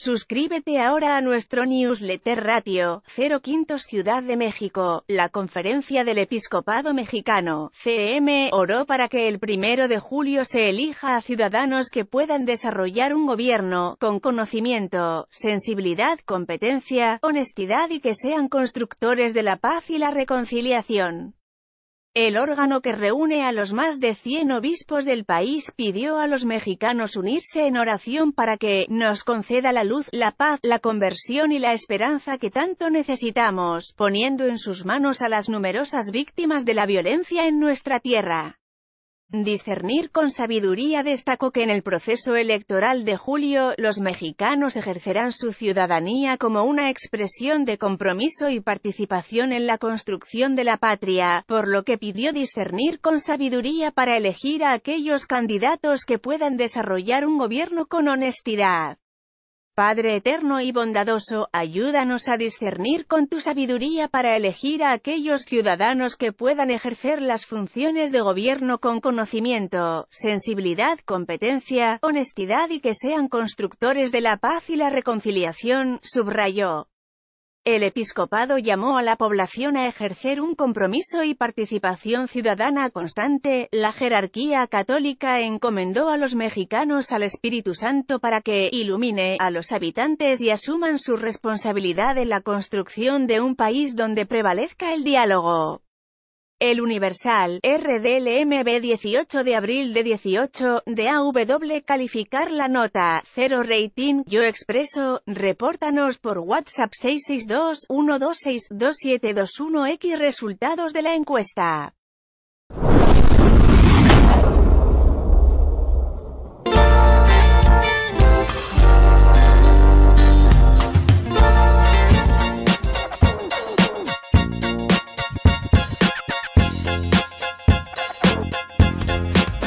Suscríbete ahora a nuestro newsletter Ratio, 05 Ciudad de México, la Conferencia del Episcopado Mexicano, CM, oró para que el primero de julio se elija a ciudadanos que puedan desarrollar un gobierno, con conocimiento, sensibilidad, competencia, honestidad y que sean constructores de la paz y la reconciliación. El órgano que reúne a los más de 100 obispos del país pidió a los mexicanos unirse en oración para que nos conceda la luz, la paz, la conversión y la esperanza que tanto necesitamos, poniendo en sus manos a las numerosas víctimas de la violencia en nuestra tierra discernir con sabiduría destacó que en el proceso electoral de julio, los mexicanos ejercerán su ciudadanía como una expresión de compromiso y participación en la construcción de la patria, por lo que pidió discernir con sabiduría para elegir a aquellos candidatos que puedan desarrollar un gobierno con honestidad. Padre eterno y bondadoso, ayúdanos a discernir con tu sabiduría para elegir a aquellos ciudadanos que puedan ejercer las funciones de gobierno con conocimiento, sensibilidad, competencia, honestidad y que sean constructores de la paz y la reconciliación, subrayó. El episcopado llamó a la población a ejercer un compromiso y participación ciudadana constante. La jerarquía católica encomendó a los mexicanos al Espíritu Santo para que ilumine a los habitantes y asuman su responsabilidad en la construcción de un país donde prevalezca el diálogo. El Universal, RDLMB 18 de abril de 18, de AW calificar la nota, 0 rating, yo expreso, repórtanos por WhatsApp 662-126-2721X resultados de la encuesta.